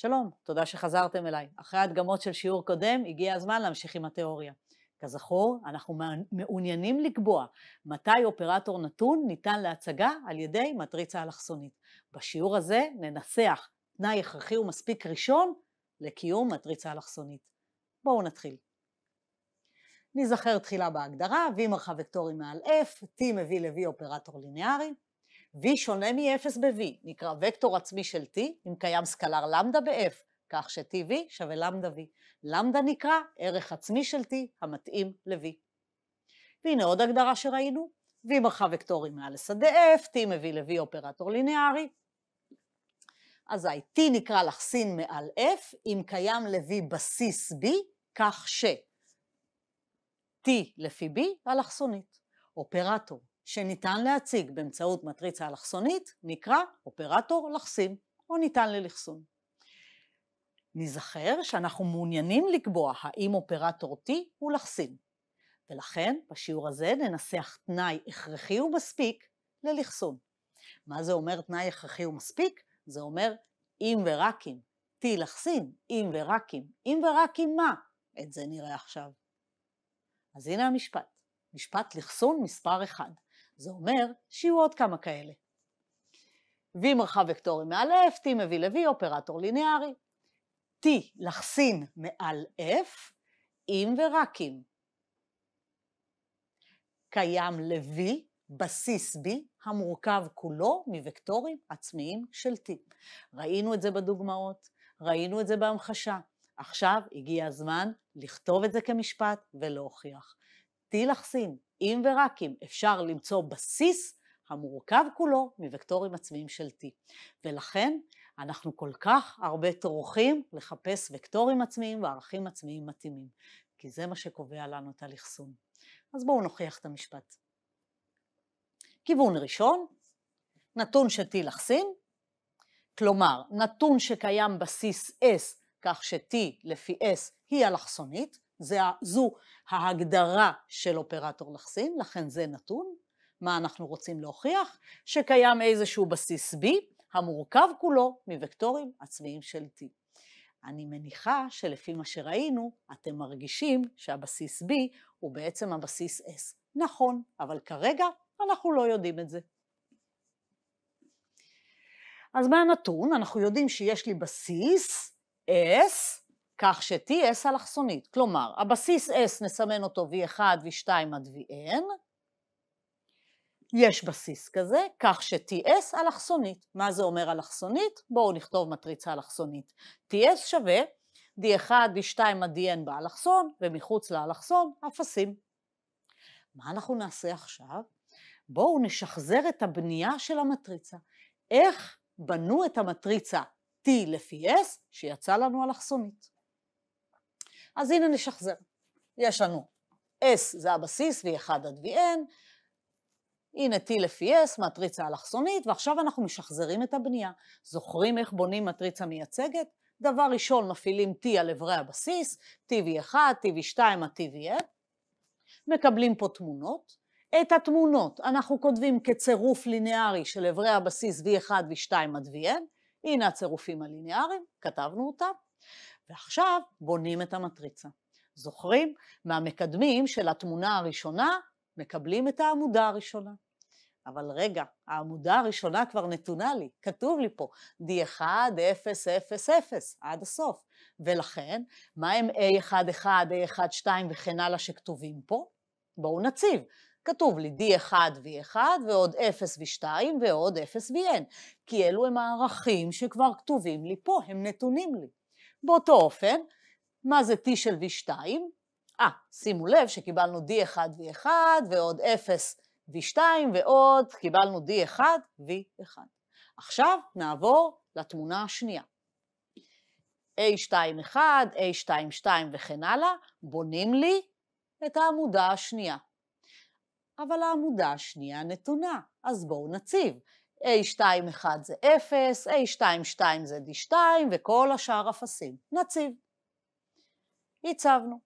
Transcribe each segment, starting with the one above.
שלום, תודה שחזרתם אליי. אחרי ההדגמות של שיעור קודם, הגיע הזמן להמשיך עם התיאוריה. כזכור, אנחנו מעוניינים לקבוע מתי אופרטור נתון ניתן להצגה על ידי מטריצה אלכסונית. בשיעור הזה ננסח תנאי הכרחי ומספיק ראשון לקיום מטריצה אלכסונית. בואו נתחיל. ניזכר תחילה בהגדרה, V מרחב וקטורי מעל F, T מביא ל-V אופרטור ליניארי, V שונה מ-0 ב-V, נקרא וקטור עצמי של T, אם קיים סקלר למדה ב-F, כך ש-TV שווה למדה V. למדה נקרא ערך עצמי של T המתאים ל-V. והנה עוד הגדרה שראינו, V מרחב וקטורי מעל לשדה F, T מביא ל-V אופרטור לינארי. אזי T נקרא לחסין מעל F, אם קיים ל-V בסיס B, כך ש... T לפי B אלכסונית. אופרטור שניתן להציג באמצעות מטריצה אלכסונית נקרא אופרטור אלכסים, או ניתן לאלכסון. נזכר שאנחנו מעוניינים לקבוע האם אופרטור T הוא אלכסין, ולכן בשיעור הזה ננסח תנאי הכרחי ומספיק לאלכסון. מה זה אומר תנאי הכרחי ומספיק? זה אומר אם ורק אם. T אלכסין, אם ורק אם. אם ורק אם מה? את זה נראה עכשיו. אז הנה המשפט. משפט לכסון מספר 1. זה אומר שיהיו עוד כמה כאלה. V מרחב וקטורי מעל F, T מביא ל-V אופרטור ליניארי. T לחסין מעל F, אם ורק אם. קיים ל-V בסיס B המורכב כולו מוקטורים עצמיים של T. ראינו את זה בדוגמאות, ראינו את זה בהמחשה. עכשיו הגיע הזמן לכתוב את זה כמשפט ולהוכיח. T לחסין אם ורק אם אפשר למצוא בסיס המורכב כולו מוקטורים עצמיים של T. ולכן אנחנו כל כך הרבה טורחים לחפש וקטורים עצמיים וערכים עצמיים מתאימים, כי זה מה שקובע לנו את הלכסון. אז בואו נוכיח את המשפט. כיוון ראשון, נתון ש-T לחסין, כלומר נתון שקיים בסיס S כך ש-T לפי S היא אלכסונית, זה, זו ההגדרה של אופרטור נכסים, לכן זה נתון. מה אנחנו רוצים להוכיח? שקיים איזשהו בסיס B המורכב כולו מוקטורים עצמיים של T. אני מניחה שלפי מה שראינו, אתם מרגישים שהבסיס B הוא בעצם הבסיס S. נכון, אבל כרגע אנחנו לא יודעים את זה. אז מהנתון אנחנו יודעים שיש לי בסיס S כך ש-TS אלכסונית, כלומר, הבסיס S נסמן אותו V1, V2 עד VN, יש בסיס כזה, כך ש-TS אלכסונית. מה זה אומר אלכסונית? בואו נכתוב מטריצה אלכסונית. TS שווה D1, D2 עד DN באלכסון, ומחוץ לאלכסון, אפסים. מה אנחנו נעשה עכשיו? בואו נשחזר את הבנייה של המטריצה. איך בנו את המטריצה T לפי S שיצא לנו אלכסונית. אז הנה נשחזר. יש לנו S זה הבסיס V1 עד VN, הנה T לפי S, מטריצה אלכסונית, ועכשיו אנחנו משחזרים את הבנייה. זוכרים איך בונים מטריצה מייצגת? דבר ראשון, מפעילים T על אברי הבסיס, TV1, TV2 עד TVN, מקבלים פה תמונות. את התמונות אנחנו כותבים כצירוף ליניארי של אברי הבסיס V1, V2 עד VN, הנה הצירופים הליניאריים, כתבנו אותם. ועכשיו בונים את המטריצה. זוכרים? מהמקדמים של התמונה הראשונה מקבלים את העמודה הראשונה. אבל רגע, העמודה הראשונה כבר נתונה לי, כתוב לי פה D1, 0, 0, 0, עד הסוף. ולכן, מה הם A1, 1, A1, 2 וכן הלאה שכתובים פה? בואו נציב. כתוב לי D1 ו 1 ועוד 0 ו 2 ועוד 0 ו-n, כי אלו הם הערכים שכבר כתובים לי פה, הם נתונים לי. באותו אופן, מה זה T של V2? אה, שימו לב שקיבלנו D1 V1 ועוד 0 V2 ועוד קיבלנו D1 V1. עכשיו נעבור לתמונה השנייה. a 2 1 a 2 2 וכן הלאה, בונים לי את העמודה השנייה. אבל העמודה השנייה נתונה, אז בואו נציב. A2-1 זה 0, A2-2 זה D2 וכל השאר אפסים. נציב. הצבנו.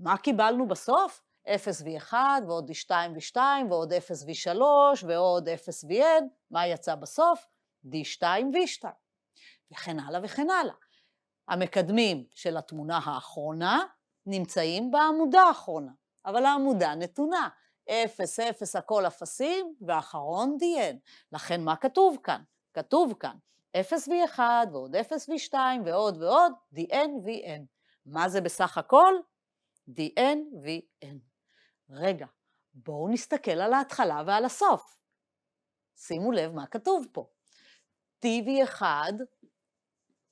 מה קיבלנו בסוף? 0 ו 1 ועוד D2 ו 2 ועוד 0 ו 3 ועוד 0 ו-N. מה יצא בסוף? D2 ו 2 וכן הלאה וכן הלאה. המקדמים של התמונה האחרונה נמצאים בעמודה האחרונה, אבל העמודה נתונה. אפס, אפס, הכל אפסים, ואחרון דיין. לכן מה כתוב כאן? כתוב כאן, אפס וי אחד, ועוד אפס וי שתיים, ועוד ועוד, דיין וי אין. מה זה בסך הכל? דיין וי אין. רגע, בואו נסתכל על ההתחלה ועל הסוף. שימו לב מה כתוב פה. T dv1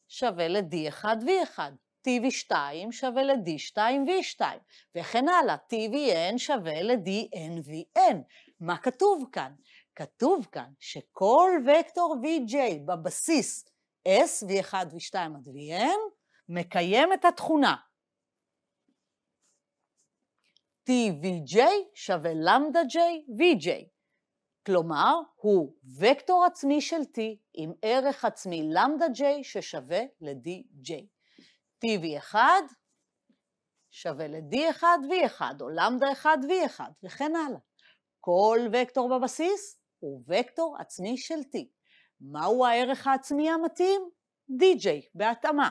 שווה ל-d1v1. TV2 שווה ל-D2V2, וכן הלאה, TVN שווה ל-DNVN. מה כתוב כאן? כתוב כאן שכל וקטור VJ בבסיס S, V1, V2 עד VN, מקיים את התכונה. TVJ שווה למדה J VJ. כלומר, הוא וקטור עצמי של T עם ערך עצמי למדה J ששווה ל-DJ. PV1 e שווה ל-D1 V1, או למדה 1 V1, וכן הלאה. כל וקטור בבסיס הוא וקטור עצמי של T. מהו הערך העצמי המתאים? DJ, בהתאמה.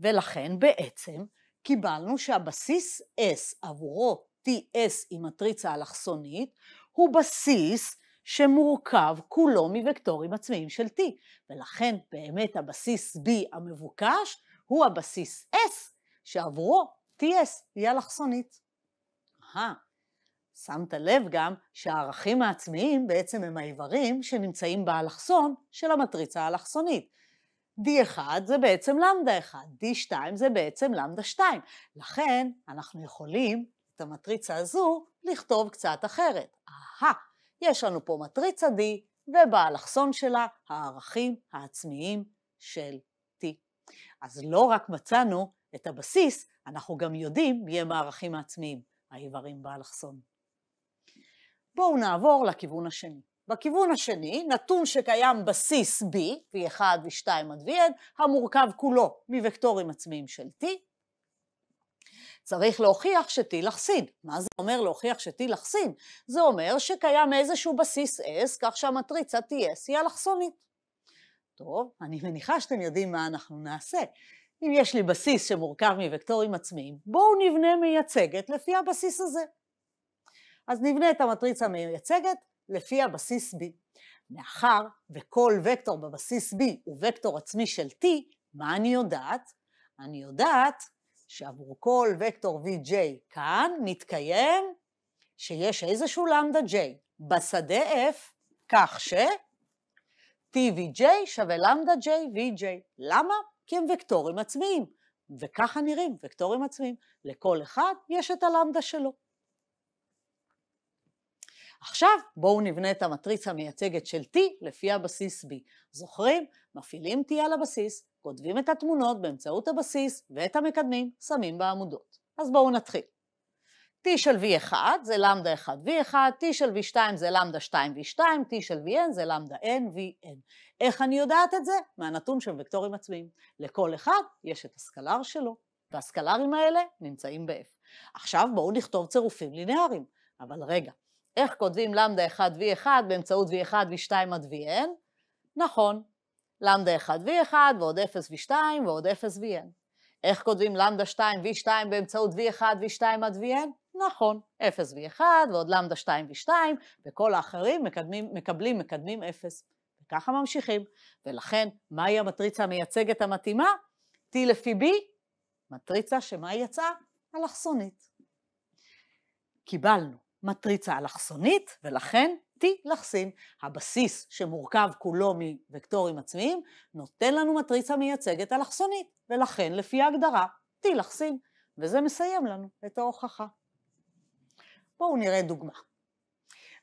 ולכן בעצם קיבלנו שהבסיס S עבורו TS עם מטריצה אלכסונית הוא בסיס שמורכב כולו מוקטורים עצמיים של T, ולכן באמת הבסיס B המבוקש הוא הבסיס S, שעבורו TS היא אלכסונית. אהה, שמת לב גם שהערכים העצמיים בעצם הם האיברים שנמצאים באלכסון של המטריצה האלכסונית. D1 זה בעצם למדה 1, D2 זה בעצם למדה 2. לכן אנחנו יכולים את המטריצה הזו לכתוב קצת אחרת. אהה, יש לנו פה מטריצה D, ובאלכסון שלה הערכים העצמיים של אז לא רק מצאנו את הבסיס, אנחנו גם יודעים מי הם הערכים העצמיים, האיברים באלכסון. בואו נעבור לכיוון השני. בכיוון השני, נתון שקיים בסיס B, V1, V2 עד VN, המורכב כולו מוקטורים עצמיים של T, צריך להוכיח ש-T לחסין. מה זה אומר להוכיח ש-T לחסין? זה אומר שקיים איזשהו בסיס S, כך שהמטריצה TS היא אלכסונית. טוב, אני מניחה שאתם יודעים מה אנחנו נעשה. אם יש לי בסיס שמורכב מוקטורים עצמיים, בואו נבנה מייצגת לפי הבסיס הזה. אז נבנה את המטריצה המייצגת לפי הבסיס B. מאחר וכל וקטור בבסיס B הוא וקטור עצמי של T, מה אני יודעת? אני יודעת שעבור כל וקטור VJ כאן מתקיים שיש איזשהו למדה J בשדה F, כך ש... TVJ שווה למדה J VJ. למה? כי הם וקטורים עצמיים. וככה נראים וקטורים עצמיים. לכל אחד יש את הלמדה שלו. עכשיו בואו נבנה את המטריצה המייצגת של T לפי הבסיס B. זוכרים? מפעילים T על הבסיס, כותבים את התמונות באמצעות הבסיס ואת המקדמים, שמים בעמודות. אז בואו נתחיל. T של V1 זה למדה 1 V1, T של V2 זה למדה 2 V2, T של VN זה למדה N VN. איך אני יודעת את זה? מהנתון של וקטורים עצמיים. לכל אחד יש את הסקלר שלו, והסקלרים האלה נמצאים ב-F. עכשיו בואו נכתוב צירופים לינאריים, אבל רגע, איך כותבים למדה 1 V1 באמצעות V1 V2 עד VN? נכון, למדה 1 V1 ועוד 0 V2 ועוד 0 VN. איך כותבים למדה 2 V2 באמצעות V1 V2 עד VN? נכון, 0 ו-1 ועוד למדה 2 ו-2, וכל האחרים מקדמים, מקבלים מקדמים 0. וככה ממשיכים. ולכן, מהי המטריצה המייצגת המתאימה? T לפי B, מטריצה שמה היא יצאה? אלכסונית. קיבלנו מטריצה אלכסונית, ולכן T לחסין. הבסיס שמורכב כולו מוקטורים עצמיים, נותן לנו מטריצה מייצגת אלכסונית, ולכן לפי ההגדרה T לחסין, וזה מסיים לנו את ההוכחה. בואו נראה דוגמה.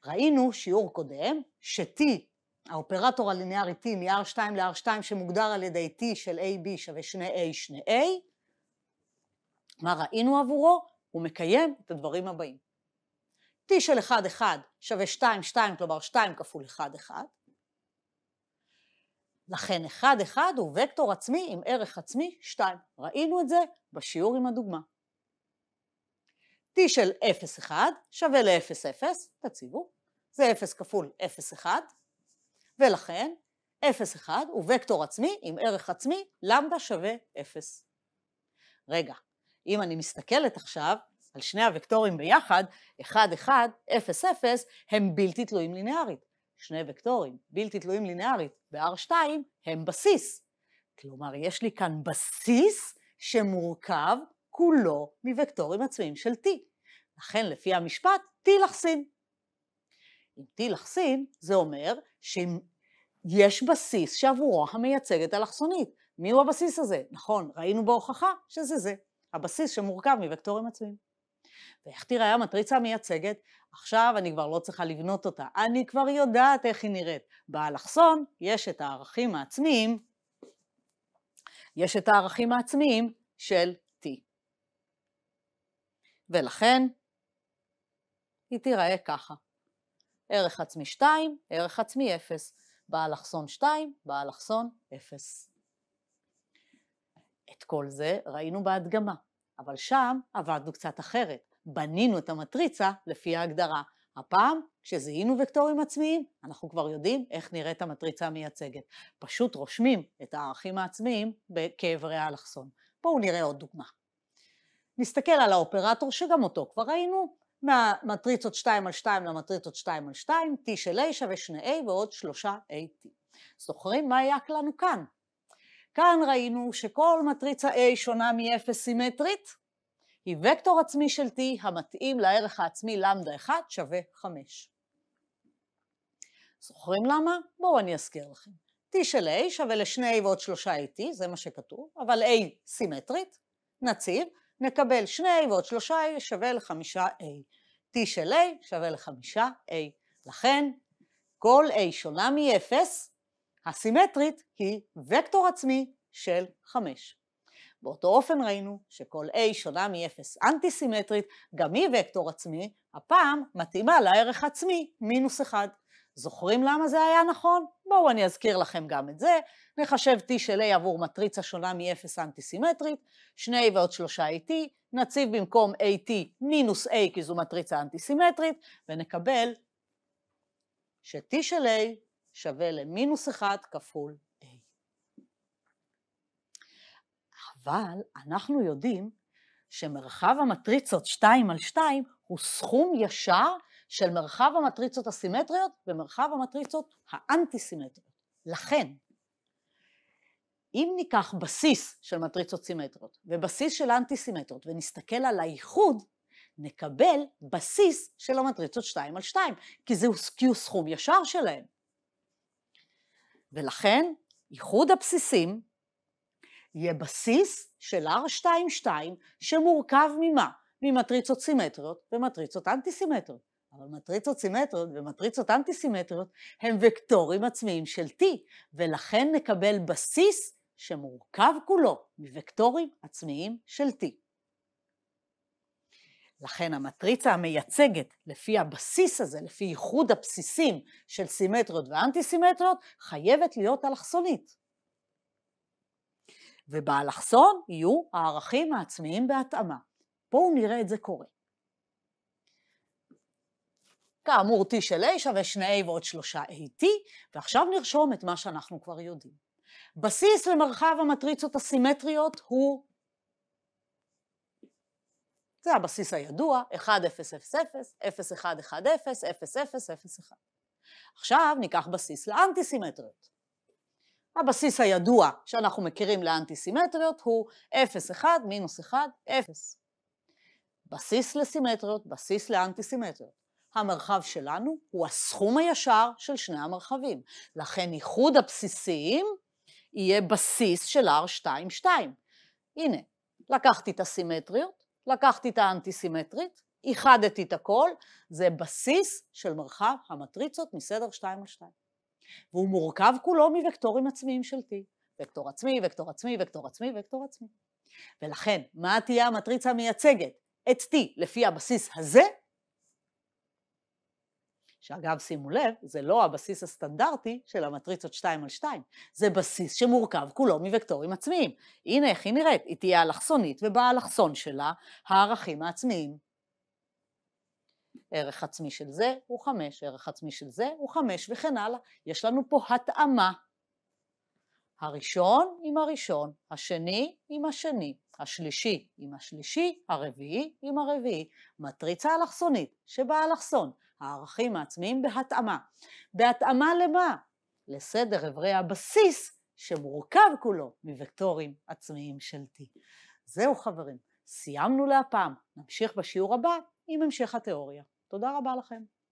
ראינו שיעור קודם, ש-T, האופרטור הלינארי T מ-R2 ל-R2 שמוגדר על ידי T של AB שווה שני a שני a מה ראינו עבורו? הוא מקיים את הדברים הבאים. T של 1, 1 שווה 2, 2, כלומר 2 כפול 1, 1. לכן 1, 1 הוא וקטור עצמי עם ערך עצמי 2. ראינו את זה בשיעור עם הדוגמה. t של 0,1 שווה ל-0,0, תציבו, זה 0 כפול 0,1, ולכן 0,1 הוא וקטור עצמי עם ערך עצמי, למדה שווה 0. רגע, אם אני מסתכלת עכשיו על שני הוקטורים ביחד, 1, 1, 0, 0, הם בלתי תלויים לינארית. שני וקטורים בלתי תלויים לינארית ב-R2 הם בסיס. כלומר, יש לי כאן בסיס שמורכב כולו מוקטורים עצמיים של T. לכן לפי המשפט T לחסין. אם T לחסין, זה אומר שיש בסיס שעבורו המייצג את האלכסונית. מיהו הבסיס הזה? נכון, ראינו בהוכחה שזה זה, הבסיס שמורכב מוקטורים עצמיים. ואיך תראה המטריצה המייצגת? עכשיו אני כבר לא צריכה לבנות אותה, אני כבר יודעת איך היא נראית. באלכסון יש את הערכים העצמיים, יש את הערכים העצמיים של ולכן היא תיראה ככה. ערך עצמי 2, ערך עצמי 0. באלכסון 2, באלכסון 0. את כל זה ראינו בהדגמה, אבל שם עבדנו קצת אחרת. בנינו את המטריצה לפי ההגדרה. הפעם, כשזיהינו וקטורים עצמיים, אנחנו כבר יודעים איך נראית המטריצה המייצגת. פשוט רושמים את הערכים העצמיים כאיברי האלכסון. בואו נראה עוד דוגמה. נסתכל על האופרטור שגם אותו כבר ראינו, מהמטריצות 2 על 2 למטריצות 2 על 2, T של A שווה 2A ועוד 3AT. זוכרים מה היה לנו כאן? כאן ראינו שכל מטריצה A שונה מ-0 סימטרית, היא וקטור עצמי של T המתאים לערך העצמי למדה 1 שווה 5. זוכרים למה? בואו אני אזכיר לכם. T של A שווה ל-2A ועוד 3 a t, זה מה שכתוב, אבל A סימטרית, נציב, נקבל 2A ועוד 3A שווה ל-5A. T של A שווה ל-5A. לכן, כל A שונה מ-0, הסימטרית היא וקטור עצמי של 5. באותו אופן ראינו שכל A שונה מ-0 אנטי-סימטרית, גם היא וקטור עצמי, הפעם מתאימה לערך עצמי מינוס 1. זוכרים למה זה היה נכון? בואו אני אזכיר לכם גם את זה. נחשב T של A עבור מטריצה שונה מ-0 אנטיסימטרית, 2 ועוד 3 AT, נציב במקום AT מינוס A כי זו מטריצה אנטיסימטרית, ונקבל ש-T של A שווה למינוס 1 כפול A. אבל אנחנו יודעים שמרחב המטריצות 2 על 2 הוא סכום ישר של מרחב המטריצות הסימטריות ומרחב המטריצות האנטי-סימטריות. לכן, אם ניקח בסיס של מטריצות סימטריות ובסיס של אנטי-סימטריות ונסתכל על האיחוד, נקבל בסיס של המטריצות 2 על 2, כי זהו סכום ישר שלהם. ולכן, איחוד הבסיסים יהיה בסיס של r 2 2 שמורכב ממה? ממטריצות סימטריות ומטריצות אנטי-סימטריות. אבל מטריצות סימטריות ומטריצות אנטי-סימטריות הם וקטורים עצמיים של T, ולכן נקבל בסיס שמורכב כולו מוקטורים עצמיים של T. לכן המטריצה המייצגת לפי הבסיס הזה, לפי ייחוד הבסיסים של סימטריות ואנטי-סימטריות, חייבת להיות אלכסונית. ובאלכסון יהיו הערכים העצמיים בהתאמה. בואו נראה את זה קורה. כאמור, t של a שווה שני a ועוד שלושה at ועכשיו נרשום את מה שאנחנו כבר יודעים. בסיס למרחב המטריצות הסימטריות הוא... זה הבסיס הידוע, 1, 0, 0, 0, 0, 1, 1, 0, 0, 0, 0, 1. עכשיו ניקח בסיס לאנטי-סימטריות. הבסיס הידוע שאנחנו מכירים לאנטי-סימטריות הוא 0, 1, מינוס 1, 0. בסיס לסימטריות, בסיס לאנטי-סימטריות. המרחב שלנו הוא הסכום הישר של שני המרחבים. לכן איחוד הבסיסיים יהיה בסיס של R2-2. הנה, לקחתי את הסימטריות, לקחתי את האנטי-סימטרית, איחדתי את הכל, זה בסיס של מרחב המטריצות מסדר 2 על 2. והוא מורכב כולו מוקטורים עצמיים של T. וקטור עצמי, וקטור עצמי, וקטור עצמי, וקטור עצמי. ולכן, מה תהיה המטריצה המייצגת? את T לפי הבסיס הזה שאגב, שימו לב, זה לא הבסיס הסטנדרטי של המטריצות 2 על 2, זה בסיס שמורכב כולו מוקטורים עצמיים. הנה איך היא נראית, היא תהיה אלכסונית, ובאלכסון שלה הערכים העצמיים. ערך עצמי של זה הוא 5, ערך עצמי של זה הוא 5 וכן הלאה. יש לנו פה התאמה. הראשון עם הראשון, השני עם השני, השלישי עם השלישי, הרביעי עם הרביעי. מטריצה אלכסונית שבאלכסון, הערכים העצמיים בהתאמה. בהתאמה למה? לסדר אברי הבסיס שמורכב כולו מוקטורים עצמיים של T. זהו חברים, סיימנו להפעם, נמשיך בשיעור הבא עם המשך התיאוריה. תודה רבה לכם.